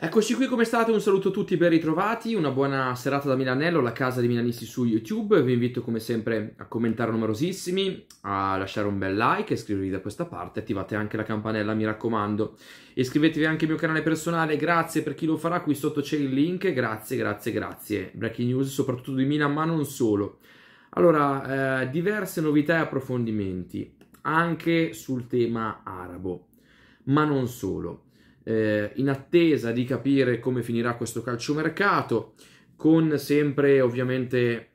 Eccoci qui come state, un saluto a tutti ben ritrovati, una buona serata da Milanello, la casa dei milanisti su YouTube, vi invito come sempre a commentare numerosissimi, a lasciare un bel like, iscrivervi da questa parte, attivate anche la campanella mi raccomando, iscrivetevi anche al mio canale personale, grazie per chi lo farà, qui sotto c'è il link, grazie, grazie, grazie, breaking news soprattutto di Milan ma non solo. Allora, eh, diverse novità e approfondimenti, anche sul tema arabo, ma non solo eh, in attesa di capire come finirà questo calciomercato, con sempre ovviamente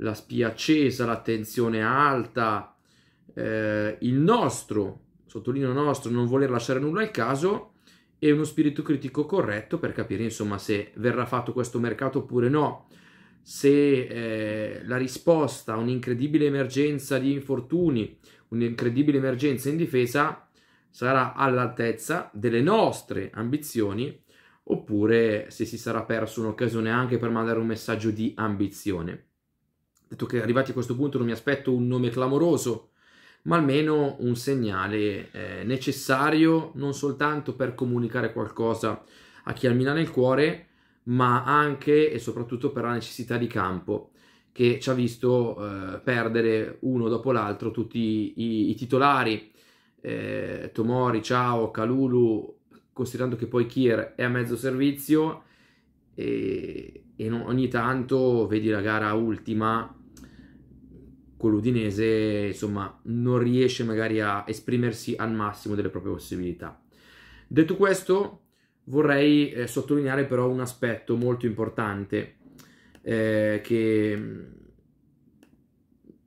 la spia accesa, l'attenzione alta, eh, il nostro, sottolineo nostro, non voler lasciare nulla al caso e uno spirito critico corretto per capire insomma se verrà fatto questo mercato oppure no, se eh, la risposta a un'incredibile emergenza di infortuni, un'incredibile emergenza in difesa sarà all'altezza delle nostre ambizioni oppure se si sarà perso un'occasione anche per mandare un messaggio di ambizione. Detto che arrivati a questo punto non mi aspetto un nome clamoroso, ma almeno un segnale eh, necessario non soltanto per comunicare qualcosa a chi ha il Milano nel cuore, ma anche e soprattutto per la necessità di campo che ci ha visto eh, perdere uno dopo l'altro tutti i, i titolari eh, Tomori, Ciao, Calulu, considerando che poi Kier è a mezzo servizio e, e no, ogni tanto vedi la gara ultima con l'Udinese, insomma, non riesce magari a esprimersi al massimo delle proprie possibilità. Detto questo, vorrei eh, sottolineare però un aspetto molto importante eh, che,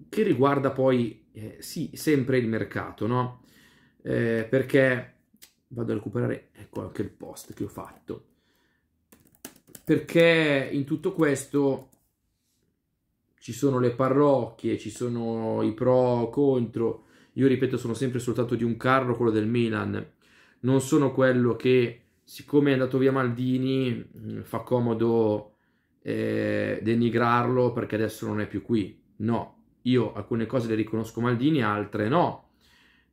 che, riguarda poi, eh, sì, sempre il mercato, no? eh, perché vado a recuperare ecco anche il post che ho fatto perché in tutto questo ci sono le parrocchie, ci sono i pro, contro. Io ripeto, sono sempre soltanto di un carro, quello del Milan. Non sono quello che, siccome è andato via Maldini, mm, fa comodo eh, denigrarlo perché adesso non è più qui. No, io alcune cose le riconosco Maldini, altre no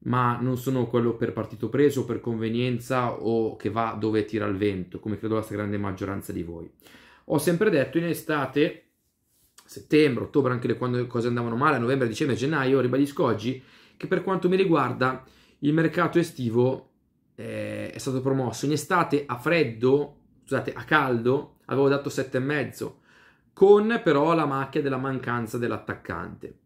ma non sono quello per partito preso, per convenienza o che va dove tira il vento, come credo la stragrande maggioranza di voi. Ho sempre detto in estate, settembre, ottobre, anche quando le cose andavano male, novembre, dicembre, gennaio, ribadisco oggi, che per quanto mi riguarda il mercato estivo eh, è stato promosso. In estate a freddo, scusate, a caldo, avevo dato 7,5, con però la macchia della mancanza dell'attaccante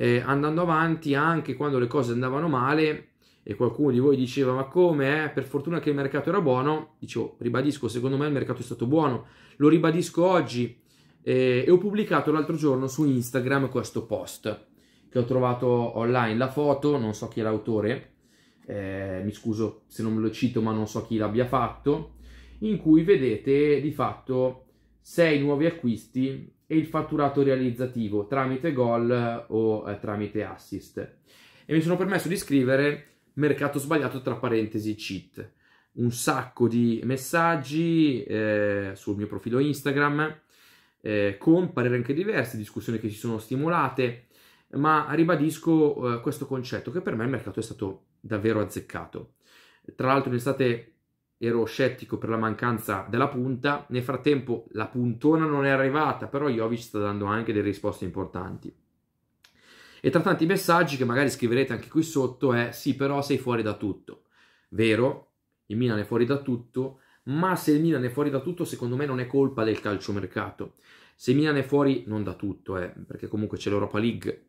eh, andando avanti anche quando le cose andavano male e qualcuno di voi diceva ma come eh? per fortuna che il mercato era buono dicevo ribadisco secondo me il mercato è stato buono lo ribadisco oggi eh, e ho pubblicato l'altro giorno su Instagram questo post che ho trovato online la foto non so chi è l'autore eh, mi scuso se non me lo cito ma non so chi l'abbia fatto in cui vedete di fatto sei nuovi acquisti e il fatturato realizzativo tramite gol eh, o eh, tramite assist. E mi sono permesso di scrivere mercato sbagliato tra parentesi cheat. Un sacco di messaggi eh, sul mio profilo Instagram eh, con pareri anche diversi, discussioni che si sono stimolate, ma ribadisco eh, questo concetto che per me il mercato è stato davvero azzeccato. Tra l'altro in estate ero scettico per la mancanza della punta, nel frattempo la puntona non è arrivata, però Jovic sta dando anche delle risposte importanti. E tra tanti messaggi che magari scriverete anche qui sotto è sì, però sei fuori da tutto. Vero, il Milan è fuori da tutto, ma se il Milan è fuori da tutto, secondo me non è colpa del calciomercato. Se il Milan è fuori, non da tutto, eh, perché comunque c'è l'Europa League,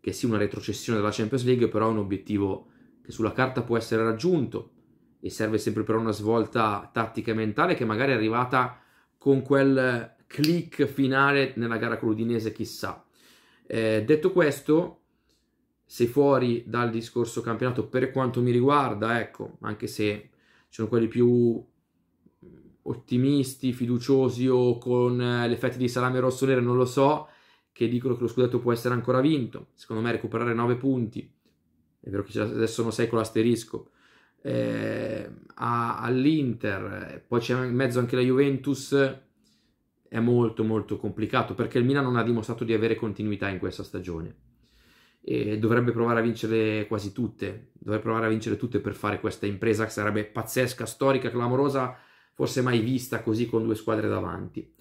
che sì una retrocessione della Champions League, però è un obiettivo che sulla carta può essere raggiunto e serve sempre però una svolta tattica e mentale che magari è arrivata con quel click finale nella gara con l'Udinese, chissà. Eh, detto questo, sei fuori dal discorso campionato per quanto mi riguarda, ecco, anche se ci sono quelli più ottimisti, fiduciosi o con eh, le fette di salame rosso-nero, non lo so, che dicono che lo scudetto può essere ancora vinto. Secondo me recuperare 9 punti, è vero che adesso sono 6 con l'asterisco, eh, a, all'Inter, eh, poi c'è in mezzo anche la Juventus, è molto molto complicato perché il Milan non ha dimostrato di avere continuità in questa stagione. E dovrebbe provare a vincere quasi tutte, dovrebbe provare a vincere tutte per fare questa impresa che sarebbe pazzesca, storica, clamorosa, forse mai vista così con due squadre davanti.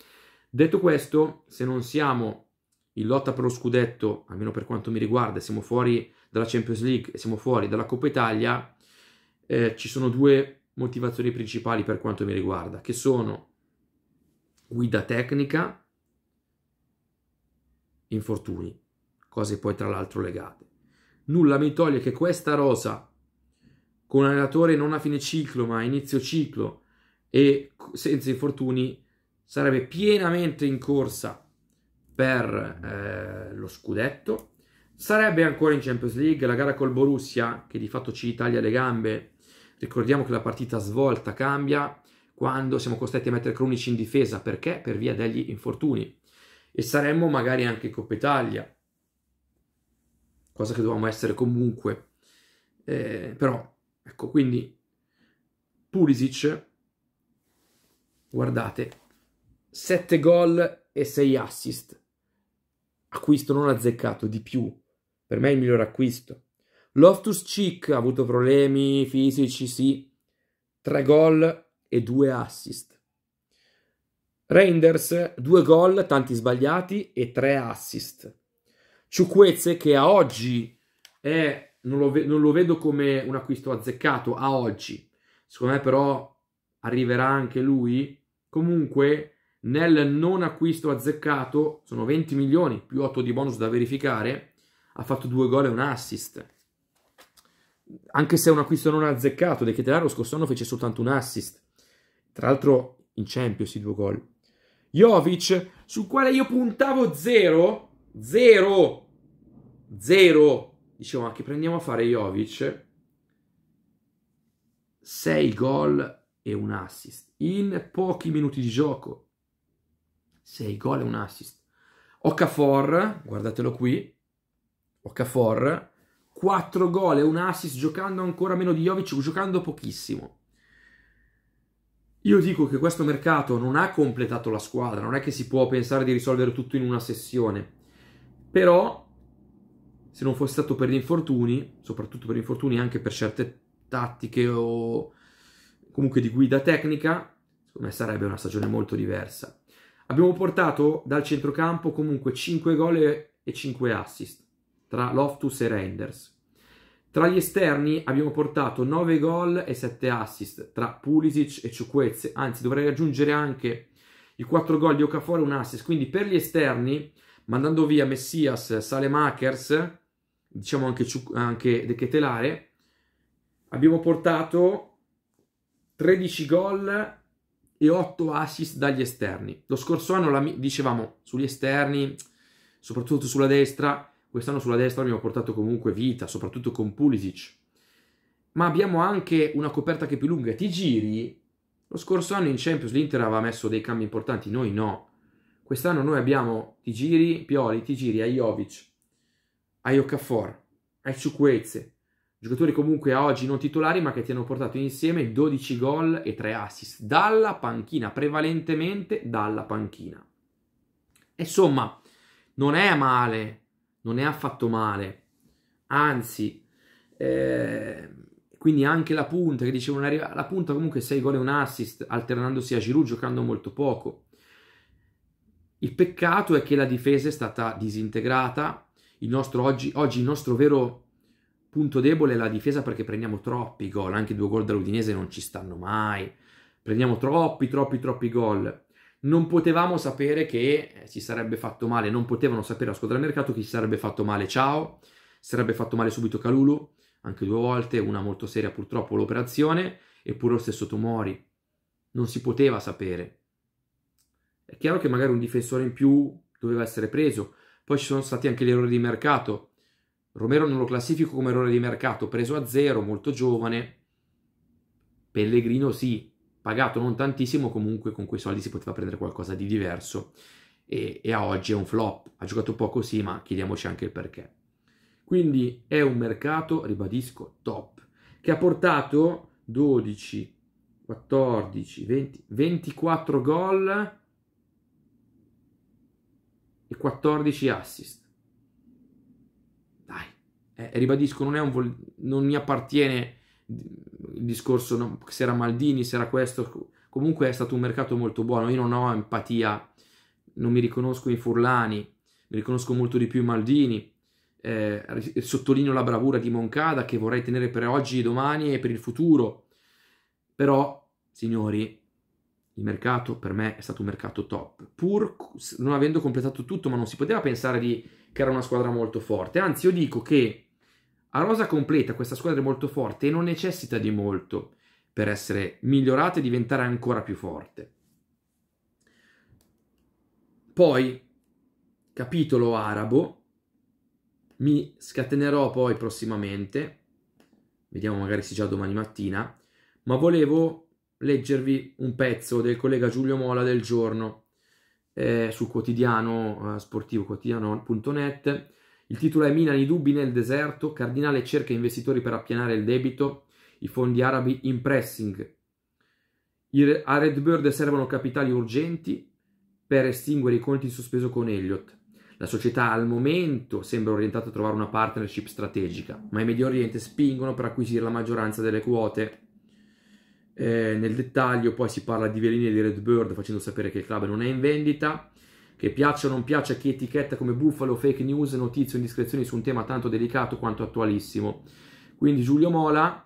Detto questo, se non siamo in lotta per lo scudetto, almeno per quanto mi riguarda, siamo fuori dalla Champions League e siamo fuori dalla Coppa Italia, eh, ci sono due motivazioni principali per quanto mi riguarda, che sono guida tecnica, infortuni, cose poi tra l'altro legate. Nulla mi toglie che questa rosa con un allenatore non a fine ciclo ma a inizio ciclo e senza infortuni sarebbe pienamente in corsa per eh, lo scudetto. Sarebbe ancora in Champions League, la gara col Borussia che di fatto ci taglia le gambe Ricordiamo che la partita svolta cambia quando siamo costretti a mettere Cronici in difesa, perché? Per via degli infortuni. E saremmo magari anche in Coppa Italia, cosa che dovevamo essere comunque. Eh, però, ecco, quindi Pulisic, guardate, 7 gol e 6 assist. Acquisto non azzeccato, di più. Per me è il miglior acquisto. Loftus Cheek ha avuto problemi fisici, sì, tre gol e due assist. Reinders, due gol, tanti sbagliati e tre assist. Ciuquezze che a oggi è, non, lo non lo vedo come un acquisto azzeccato, a oggi. Secondo me però arriverà anche lui. Comunque nel non acquisto azzeccato sono 20 milioni più 8 di bonus da verificare. Ha fatto due gol e un assist anche se è un acquisto non azzeccato, De Ketelare lo scorso anno fece soltanto un assist, tra l'altro in Champions i due gol. Jovic, sul quale io puntavo zero, zero, zero, dicevo ma che prendiamo a fare Jovic? 6 gol e un assist in pochi minuti di gioco. 6 gol e un assist. Okafor, guardatelo qui, Okafor 4 gol e un assist giocando ancora meno di Jovic, giocando pochissimo. Io dico che questo mercato non ha completato la squadra, non è che si può pensare di risolvere tutto in una sessione. Però, se non fosse stato per gli infortuni, soprattutto per gli infortuni anche per certe tattiche o comunque di guida tecnica, secondo me sarebbe una stagione molto diversa. Abbiamo portato dal centrocampo comunque 5 gol e 5 assist tra Loftus e Reinders. Tra gli esterni abbiamo portato 9 gol e 7 assist tra Pulisic e Ciuquezze, anzi dovrei aggiungere anche i 4 gol di Okafor e un assist, quindi per gli esterni, mandando via Messias, Salemakers, diciamo anche, anche De Ketelare, abbiamo portato 13 gol e 8 assist dagli esterni. Lo scorso anno la, dicevamo sugli esterni, soprattutto sulla destra, quest'anno sulla destra abbiamo portato comunque vita, soprattutto con Pulisic, ma abbiamo anche una coperta che è più lunga. Ti giri? Lo scorso anno in Champions l'Inter aveva messo dei cambi importanti, noi no. Quest'anno noi abbiamo Ti giri, Pioli, Ti giri, Ajovic, Aiocafor, Ciuquezze, giocatori comunque a oggi non titolari ma che ti hanno portato insieme 12 gol e 3 assist dalla panchina, prevalentemente dalla panchina. Insomma, non è male non è affatto male, anzi, eh, quindi anche la punta, che dicevo, la punta comunque 6 gol e un assist, alternandosi a Giroud giocando molto poco. Il peccato è che la difesa è stata disintegrata, il nostro, oggi, oggi il nostro vero punto debole è la difesa perché prendiamo troppi gol, anche due gol dall'Udinese non ci stanno mai, prendiamo troppi, troppi, troppi gol non potevamo sapere che si eh, sarebbe fatto male, non potevano sapere la squadra del mercato che si sarebbe fatto male Ciao, si sarebbe fatto male subito Calulu, anche due volte, una molto seria purtroppo l'operazione, eppure lo stesso Tomori, non si poteva sapere. È chiaro che magari un difensore in più doveva essere preso, poi ci sono stati anche gli errori di mercato, Romero non lo classifico come errore di mercato, preso a zero, molto giovane, Pellegrino sì, pagato non tantissimo, comunque con quei soldi si poteva prendere qualcosa di diverso e, e a oggi è un flop. Ha giocato poco sì, ma chiediamoci anche il perché. Quindi è un mercato, ribadisco, top, che ha portato 12, 14, 20, 24 gol e 14 assist. Dai, eh, ribadisco, non, un vol- non mi appartiene il discorso no? se era Maldini, se era questo, comunque è stato un mercato molto buono, io non ho empatia, non mi riconosco i Furlani, mi riconosco molto di più in Maldini, eh, sottolineo la bravura di Moncada che vorrei tenere per oggi, domani e per il futuro, però signori il mercato per me è stato un mercato top, pur non avendo completato tutto, ma non si poteva pensare di, che era una squadra molto forte, anzi io dico che a rosa completa, questa squadra è molto forte e non necessita di molto per essere migliorata e diventare ancora più forte. Poi, capitolo arabo, mi scatenerò poi prossimamente, vediamo magari se già domani mattina, ma volevo leggervi un pezzo del collega Giulio Mola del giorno eh, sul quotidiano eh, sportivo quotidiano.net il titolo è Milan i dubbi nel deserto, Cardinale cerca investitori per appianare il debito, i fondi arabi in pressing. A Redbird servono capitali urgenti per estinguere i conti in sospeso con Elliott. La società al momento sembra orientata a trovare una partnership strategica, ma i Medio Oriente spingono per acquisire la maggioranza delle quote. Eh, nel dettaglio poi si parla di Velini di Redbird facendo sapere che il club non è in vendita che piaccia o non piaccia chi etichetta come buffalo, fake news, notizie o indiscrezioni su un tema tanto delicato quanto attualissimo. Quindi Giulio Mola,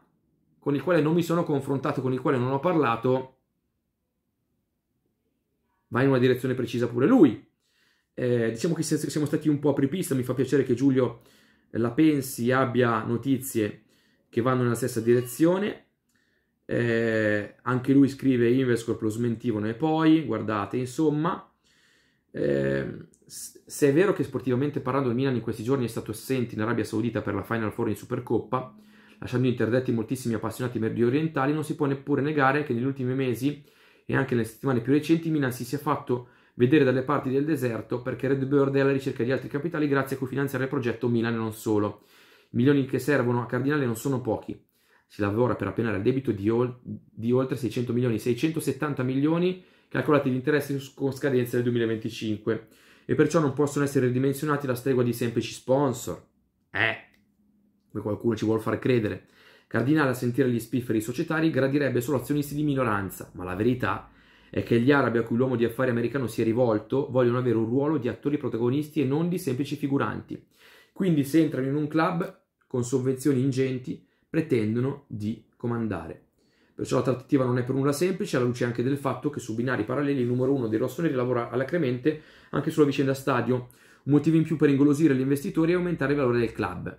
con il quale non mi sono confrontato, con il quale non ho parlato, va in una direzione precisa pure lui. Eh, diciamo che siamo stati un po' apripista, mi fa piacere che Giulio eh, la pensi, abbia notizie che vanno nella stessa direzione. Eh, anche lui scrive Invescor lo smentivano e poi, guardate, insomma, Ehm, se è vero che sportivamente parlando il Milan in questi giorni è stato assente in Arabia Saudita per la Final Four in Supercoppa, lasciando interdetti moltissimi appassionati mediorientali, non si può neppure negare che negli ultimi mesi e anche nelle settimane più recenti Milan si sia fatto vedere dalle parti del deserto perché Red Bird è alla ricerca di altri capitali grazie a cui finanziare il progetto Milan e non solo. I milioni che servono a Cardinale non sono pochi. Si lavora per appenare il debito di, ol- di oltre 600 milioni, 670 milioni calcolati gli interessi con scadenza del 2025 e perciò non possono essere ridimensionati alla stregua di semplici sponsor. Eh, come qualcuno ci vuole far credere. Cardinale a sentire gli spifferi societari gradirebbe solo azionisti di minoranza, ma la verità è che gli arabi a cui l'uomo di affari americano si è rivolto vogliono avere un ruolo di attori protagonisti e non di semplici figuranti. Quindi se entrano in un club con sovvenzioni ingenti pretendono di comandare. Perciò la trattativa non è per nulla semplice, alla luce anche del fatto che su binari paralleli il numero 1 dei rossoneri lavora allacremente anche sulla vicenda stadio, un motivo in più per ingolosire gli investitori e aumentare il valore del club.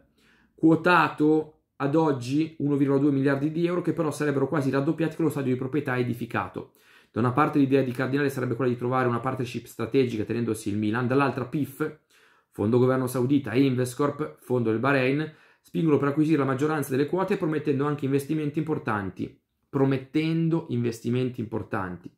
Quotato ad oggi 1,2 miliardi di euro che però sarebbero quasi raddoppiati con lo stadio di proprietà edificato. Da una parte l'idea di Cardinale sarebbe quella di trovare una partnership strategica tenendosi il Milan, dall'altra PIF, Fondo Governo Saudita e Investcorp, Fondo del Bahrain, spingono per acquisire la maggioranza delle quote promettendo anche investimenti importanti promettendo investimenti importanti,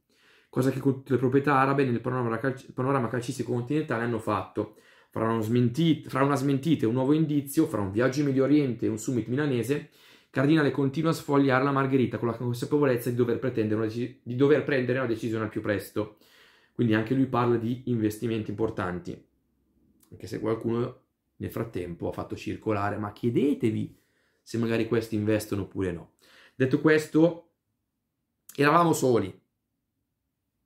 cosa che tutte le proprietà arabe nel panorama, calci- panorama calcistico continentale hanno fatto. Fra, smentit- fra una smentita e un nuovo indizio, fra un viaggio in Medio Oriente e un summit milanese, Cardinale continua a sfogliare la margherita con la consapevolezza di dover, dec- di dover prendere una decisione al più presto. Quindi anche lui parla di investimenti importanti. Anche se qualcuno nel frattempo ha fatto circolare, ma chiedetevi se magari questi investono oppure no. Detto questo, eravamo soli,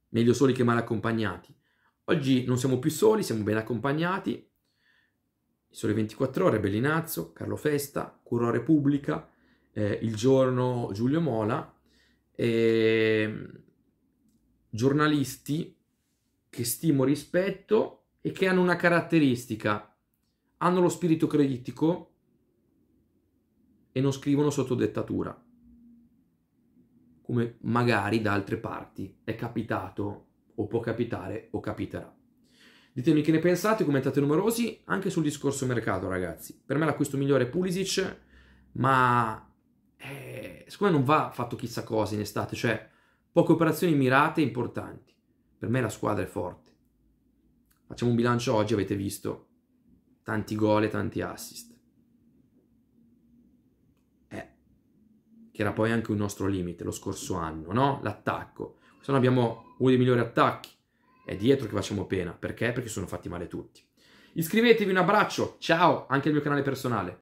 meglio soli che mal accompagnati. Oggi non siamo più soli, siamo ben accompagnati. Il Sole 24 Ore, Bellinazzo, Carlo Festa, Curro Repubblica, eh, Il Giorno, Giulio Mola, eh, giornalisti che stimo rispetto e che hanno una caratteristica, hanno lo spirito critico e non scrivono sotto dettatura come magari da altre parti è capitato o può capitare o capiterà. Ditemi che ne pensate, commentate numerosi anche sul discorso mercato, ragazzi. Per me l'acquisto migliore è Pulisic, ma eh, secondo me non va fatto chissà cosa in estate, cioè poche operazioni mirate e importanti. Per me la squadra è forte. Facciamo un bilancio oggi, avete visto, tanti gol e tanti assist. che era poi anche un nostro limite lo scorso anno, no? L'attacco. Quest'anno abbiamo uno dei migliori attacchi. È dietro che facciamo pena. Perché? Perché sono fatti male tutti. Iscrivetevi, un abbraccio, ciao, anche al mio canale personale.